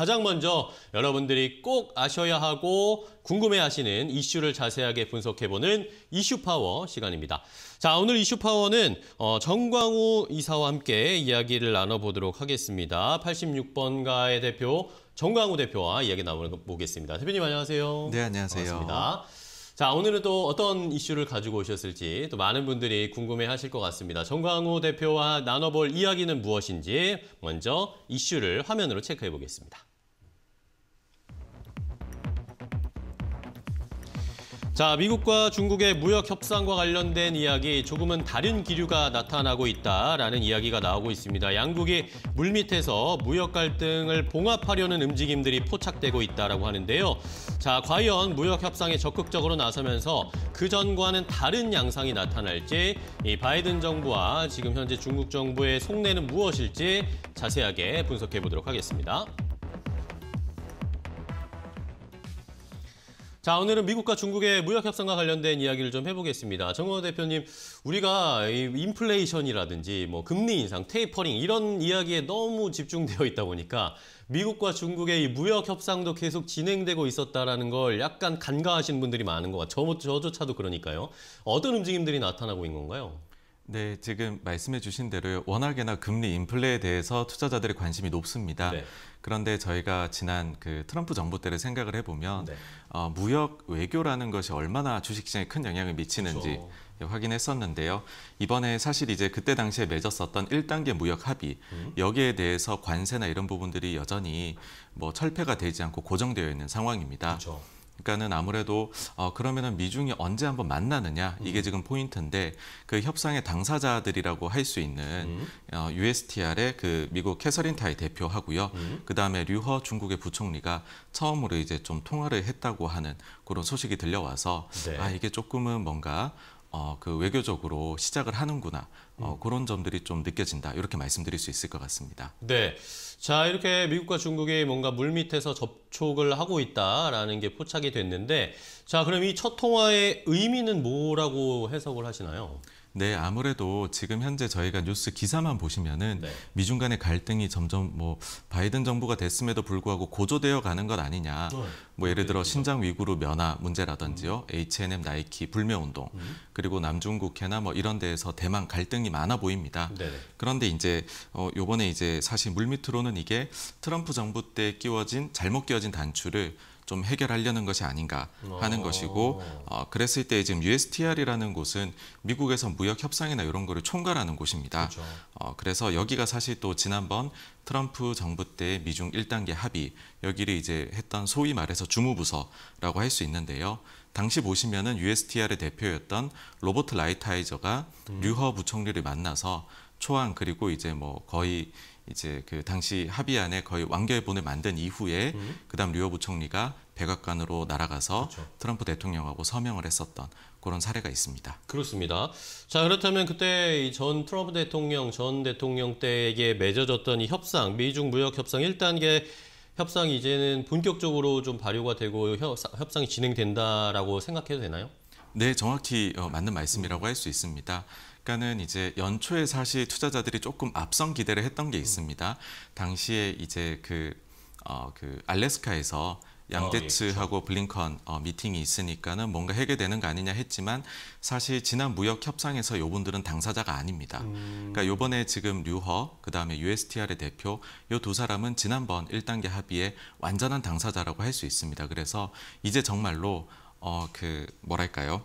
가장 먼저 여러분들이 꼭 아셔야 하고 궁금해하시는 이슈를 자세하게 분석해보는 이슈 파워 시간입니다. 자 오늘 이슈 파워는 어, 정광우 이사와 함께 이야기를 나눠보도록 하겠습니다. 86번가의 대표 정광우 대표와 이야기 나눠보겠습니다. 대표님 안녕하세요. 네 안녕하세요. 반갑습니다. 자 오늘은 또 어떤 이슈를 가지고 오셨을지 또 많은 분들이 궁금해하실 것 같습니다. 정광우 대표와 나눠볼 이야기는 무엇인지 먼저 이슈를 화면으로 체크해 보겠습니다. 자, 미국과 중국의 무역 협상과 관련된 이야기 조금은 다른 기류가 나타나고 있다라는 이야기가 나오고 있습니다. 양국이 물밑에서 무역 갈등을 봉합하려는 움직임들이 포착되고 있다라고 하는데요. 자, 과연 무역 협상에 적극적으로 나서면서 그 전과는 다른 양상이 나타날지 이 바이든 정부와 지금 현재 중국 정부의 속내는 무엇일지 자세하게 분석해 보도록 하겠습니다. 자, 오늘은 미국과 중국의 무역 협상과 관련된 이야기를 좀 해보겠습니다. 정원 대표님, 우리가 인플레이션이라든지 뭐 금리 인상, 테이퍼링 이런 이야기에 너무 집중되어 있다 보니까 미국과 중국의 이 무역 협상도 계속 진행되고 있었다라는 걸 약간 간과하신 분들이 많은 것 같아요. 저, 저조차도 그러니까요. 어떤 움직임들이 나타나고 있는 건가요? 네, 지금 말씀해 주신 대로 워낙에나 금리 인플레에 대해서 투자자들의 관심이 높습니다. 네. 그런데 저희가 지난 그 트럼프 정부 때를 생각을 해보면 네. 어, 무역 외교라는 것이 얼마나 주식시장에 큰 영향을 미치는지 그렇죠. 예, 확인했었는데요. 이번에 사실 이제 그때 당시에 맺었었던 1단계 무역 합의 음. 여기에 대해서 관세나 이런 부분들이 여전히 뭐 철폐가 되지 않고 고정되어 있는 상황입니다. 그렇죠. 그러니까는 아무래도 어, 그러면은 미중이 언제 한번 만나느냐 이게 음. 지금 포인트인데 그 협상의 당사자들이라고 할 수 있는 음. 어, USTR의 그 미국 캐서린 타이 대표하고요. 음. 그 다음에 류허 중국의 부총리가 처음으로 이제 좀 통화를 했다고 하는 그런 소식이 들려와서 네. 아 이게 조금은 뭔가 어, 그 외교적으로 시작을 하는구나 어, 음. 그런 점들이 좀 느껴진다 이렇게 말씀드릴 수 있을 것 같습니다. 네, 자 이렇게 미국과 중국이 뭔가 물 밑에서 접촉을 하고 있다라는 게 포착이 됐는데 자 그럼 이 첫 통화의 의미는 뭐라고 해석을 하시나요? 네, 아무래도 지금 현재 저희가 뉴스 기사만 보시면은 네. 미중 간의 갈등이 점점 뭐 바이든 정부가 됐음에도 불구하고 고조되어 가는 것 아니냐. 어. 뭐 예를 들어 신장 위구르 면화 문제라든지요. 음. H&M 나이키 불매 운동. 음. 그리고 남중국해나 뭐 이런 데에서 대만 갈등이 많아 보입니다. 네 그런데 이제 어 요번에 이제 사실 물밑으로는 이게 트럼프 정부 때 끼워진 잘못 끼워진 단추를 좀 해결하려는 것이 아닌가 하는 어. 것이고 어, 그랬을 때 지금 USTR이라는 곳은 미국에서 무역 협상이나 이런 거를 총괄하는 곳입니다. 그렇죠. 어, 그래서 여기가 사실 또 지난번 트럼프 정부 때 미중 1단계 합의 여기를 이제 했던 소위 말해서 주무부서라고 할 수 있는데요. 당시 보시면은 USTR의 대표였던 로버트 라이타이저가 음. 류허 부총리를 만나서 초안 그리고 이제 뭐 거의 이제 그 당시 합의안에 거의 완결본을 만든 이후에 음. 그다음 류호 부총리가 백악관으로 날아가서 그렇죠. 트럼프 대통령하고 서명을 했었던 그런 사례가 있습니다. 그렇습니다. 자 그렇다면 그때 전 트럼프 대통령 전 대통령 때에게 맺어졌던 이 협상 미중 무역 협상 1단계 협상 이제는 본격적으로 좀 발효가 되고 협상이 진행된다라고 생각해도 되나요? 네, 정확히 어, 맞는 말씀이라고 할 수 있습니다. 그러니까는 이제 연초에 사실 투자자들이 조금 앞선 기대를 했던 게 있습니다. 당시에 이제 그, 어, 그 알래스카에서 양대츠하고 어, 예, 그렇죠. 블링컨 어, 미팅이 있으니까는 뭔가 해결되는 거 아니냐 했지만 사실 지난 무역 협상에서 요분들은 당사자가 아닙니다. 음. 그러니까 요번에 지금 류허 그다음에 USTR의 대표 요 두 사람은 지난번 1단계 합의에 완전한 당사자라고 할 수 있습니다. 그래서 이제 정말로 어그 뭐랄까요?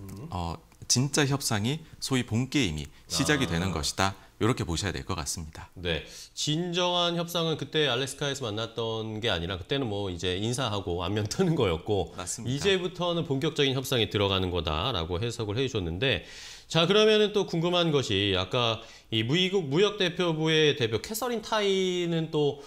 음. 어 진짜 협상이 소위 본 게임이 시작이 아. 되는 것이다. 이렇게 보셔야 될 것 같습니다. 네, 진정한 협상은 그때 알래스카에서 만났던 게 아니라 그때는 뭐 이제 인사하고 안면 뜨는 거였고 맞습니다. 이제부터는 본격적인 협상이 들어가는 거다라고 해석을 해주셨는데 자 그러면은 또 궁금한 것이 아까 이 미국 무역 대표부의 대표 캐서린 타이는 또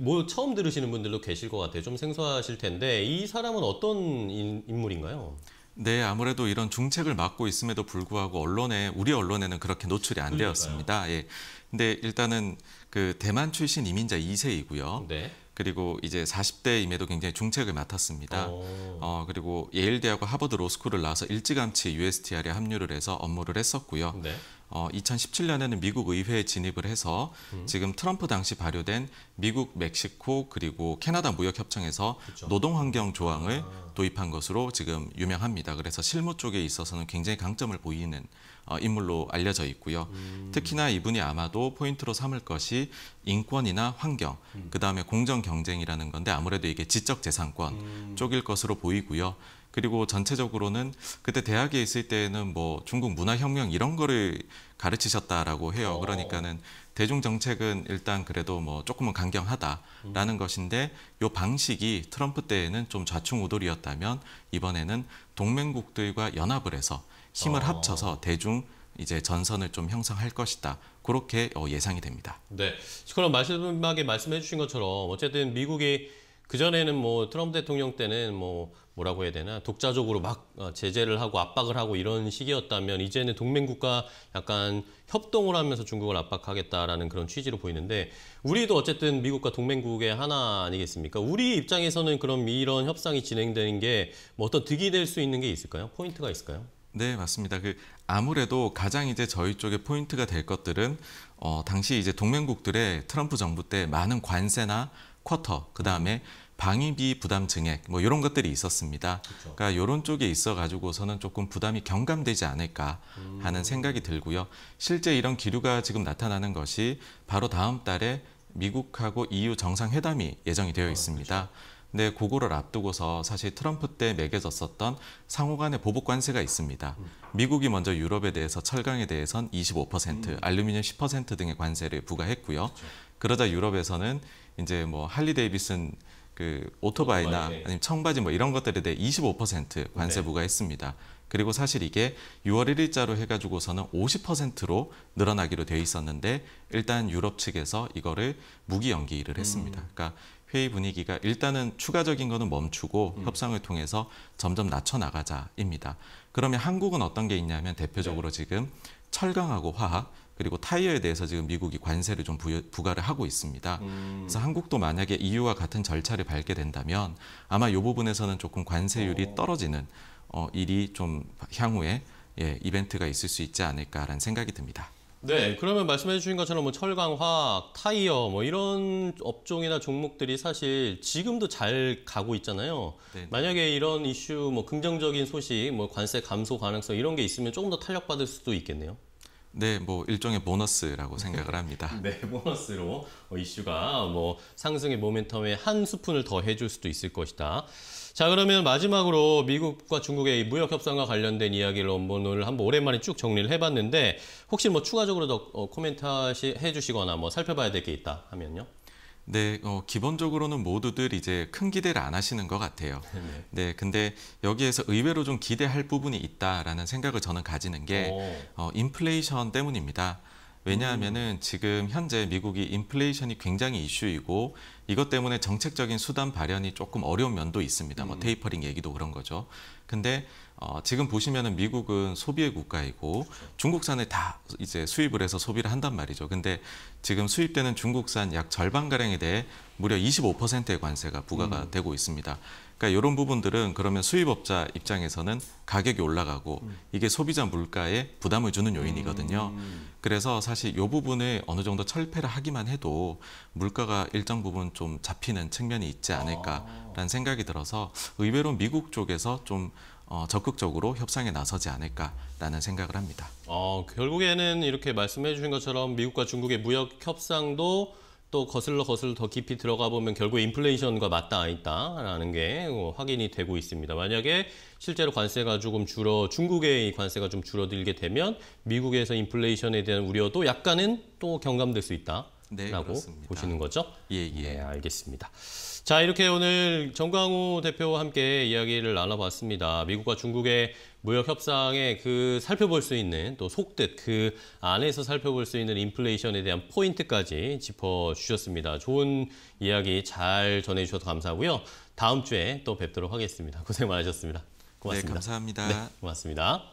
뭐 처음 들으시는 분들도 계실 것 같아요. 좀 생소하실 텐데 이 사람은 어떤 인물인가요? 네, 아무래도 이런 중책을 맡고 있음에도 불구하고 언론에 우리 언론에는 그렇게 노출이 안 되었습니다. 예. 근데 일단은 그 대만 출신 이민자 2세이고요. 네. 그리고 이제 40대임에도 굉장히 중책을 맡았습니다. 어, 그리고 예일대하고 하버드 로스쿨을 나와서 일찌감치 USTR에 합류를 해서 업무를 했었고요. 네. 어, 2017년에는 미국 의회에 진입을 해서 음. 지금 트럼프 당시 발효된 미국, 멕시코 그리고 캐나다 무역 협정에서 그렇죠. 노동 환경 조항을 아. 도입한 것으로 지금 유명합니다. 그래서 실무 쪽에 있어서는 굉장히 강점을 보이는 어, 인물로 알려져 있고요. 음. 특히나 이분이 아마도 포인트로 삼을 것이 인권이나 환경, 음. 그 다음에 공정 경쟁이라는 건데 아무래도 이게 지적 재산권 음. 쪽일 것으로 보이고요. 그리고 전체적으로는 그때 대학에 있을 때는 에뭐 중국 문화혁명 이런 거를 가르치셨다라고 해요. 어. 그러니까는 대중 정책은 일단 그래도 뭐 조금은 강경하다라는 음. 것인데 요 방식이 트럼프 때에는 좀 좌충우돌이었다면 이번에는 동맹국들과 연합을 해서 힘을 어. 합쳐서 대중 이제 전선을 좀 형성할 것이다. 그렇게 어, 예상이 됩니다. 네. 그럼 마지막에 말씀해 주신 것처럼 어쨌든 미국이 그 전에는 뭐 트럼프 대통령 때는 뭐 뭐라고 해야 되나 독자적으로 막 어, 제재를 하고 압박을 하고 이런 시기였다면 이제는 동맹국과 약간 협동을 하면서 중국을 압박하겠다라는 그런 취지로 보이는데 우리도 어쨌든 미국과 동맹국의 하나 아니겠습니까? 우리 입장에서는 그럼 이런 협상이 진행되는 게뭐 어떤 득이 될 수 있는 게 있을까요? 포인트가 있을까요? 네, 맞습니다. 그 아무래도 가장 이제 저희 쪽에 포인트가 될 것들은 어 당시 이제 동맹국들의 트럼프 정부 때 많은 관세나 쿼터, 그 다음에 방위비 부담 증액 뭐 이런 것들이 있었습니다. 그쵸. 그러니까 이런 쪽에 있어 가지고서는 조금 부담이 경감되지 않을까 음. 하는 음. 생각이 들고요. 실제 이런 기류가 지금 나타나는 것이 바로 다음 달에 미국하고 EU 정상회담이 예정이 되어 아, 있습니다. 아, 근데 그거를 앞두고서 사실 트럼프 때 매겨졌었던 상호 간의 보복 관세가 있습니다. 음. 미국이 먼저 유럽에 대해서 철강에 대해선 25%, 음. 알루미늄 10% 등의 관세를 부과했고요. 그 그러자 유럽에서는 이제 뭐 할리 데이비슨 그 오토바이나 오토바이, 네. 아니면 청바지 뭐 이런 것들에 대해 25% 관세 부과했습니다. 그리고 사실 이게 6월 1일자로 해가지고서는 50%로 늘어나기로 돼 있었는데 일단 유럽 측에서 이거를 무기 연기를 했습니다. 음. 그러니까 회의 분위기가 일단은 추가적인 거는 멈추고 음. 협상을 통해서 점점 낮춰 나가자입니다. 그러면 한국은 어떤 게 있냐면 대표적으로 네. 지금 철강하고 화학 그리고 타이어에 대해서 지금 미국이 관세를 좀 부여, 부과를 하고 있습니다. 음. 그래서 한국도 만약에 EU와 같은 절차를 밟게 된다면 아마 이 부분에서는 조금 관세율이 어. 떨어지는 어, 일이 좀 향후에 예, 이벤트가 있을 수 있지 않을까라는 생각이 듭니다. 네, 그러면 말씀해 주신 것처럼 뭐 철강, 화학, 타이어 뭐 이런 업종이나 종목들이 사실 지금도 잘 가고 있잖아요. 네네. 네. 만약에 이런 이슈 뭐 긍정적인 소식, 뭐 관세 감소 가능성 이런 게 있으면 조금 더 탄력받을 수도 있겠네요. 네, 뭐 일종의 보너스라고 생각을 합니다. 네, 보너스로 어, 이슈가 뭐 상승의 모멘텀에 한 스푼을 더 해줄 수도 있을 것이다. 자, 그러면 마지막으로 미국과 중국의 무역 협상과 관련된 이야기를 오늘 한번 오랜만에 쭉 정리를 해봤는데 혹시 뭐 추가적으로 더 어, 코멘트 해주시거나 뭐 살펴봐야 될 게 있다 하면요? 네, 어, 기본적으로는 모두들 이제 큰 기대를 안 하시는 것 같아요. 네. 네. 네 근데 여기에서 의외로 좀 기대할 부분이 있다라는 생각을 저는 가지는 게 어, 인플레이션 때문입니다. 왜냐하면은 음. 지금 현재 미국이 인플레이션이 굉장히 이슈이고 이것 때문에 정책적인 수단 발현이 조금 어려운 면도 있습니다. 뭐 음. 테이퍼링 얘기도 그런 거죠. 근데 어, 지금 보시면은 미국은 소비의 국가이고 중국산을 다 이제 수입을 해서 소비를 한단 말이죠. 근데 지금 수입되는 중국산 약 절반 가량에 대해 무려 25%의 관세가 부과가 음. 되고 있습니다. 그러니까 이런 부분들은 그러면 수입업자 입장에서는 가격이 올라가고 음. 이게 소비자 물가에 부담을 주는 요인이거든요. 음. 그래서 사실 이 부분에 어느 정도 철폐를 하기만 해도 물가가 일정 부분 좀 잡히는 측면이 있지 않을까라는 아. 생각이 들어서 의외로 미국 쪽에서 좀 어, 적극적으로 협상에 나서지 않을까라는 생각을 합니다. 어, 결국에는 이렇게 말씀해 주신 것처럼 미국과 중국의 무역 협상도 또 거슬러 거슬러 더 깊이 들어가 보면 결국 인플레이션과 맞닿아 있다라는 게 어, 확인이 되고 있습니다. 만약에 실제로 관세가 조금 줄어 중국의 관세가 좀 줄어들게 되면 미국에서 인플레이션에 대한 우려도 약간은 또 경감될 수 있다. 네, 라고 보시는 거죠? 예, 예. 네, 알겠습니다. 자, 이렇게 오늘 정광우 대표와 함께 이야기를 나눠봤습니다. 미국과 중국의 무역 협상의그 살펴볼 수 있는 또 속뜻 그 안에서 살펴볼 수 있는 인플레이션에 대한 포인트까지 짚어주셨습니다. 좋은 이야기 잘 전해주셔서 감사하고요. 다음 주에 또 뵙도록 하겠습니다. 고생 많으셨습니다. 네, 고맙습니다. 네, 감사합니다. 네, 고맙습니다.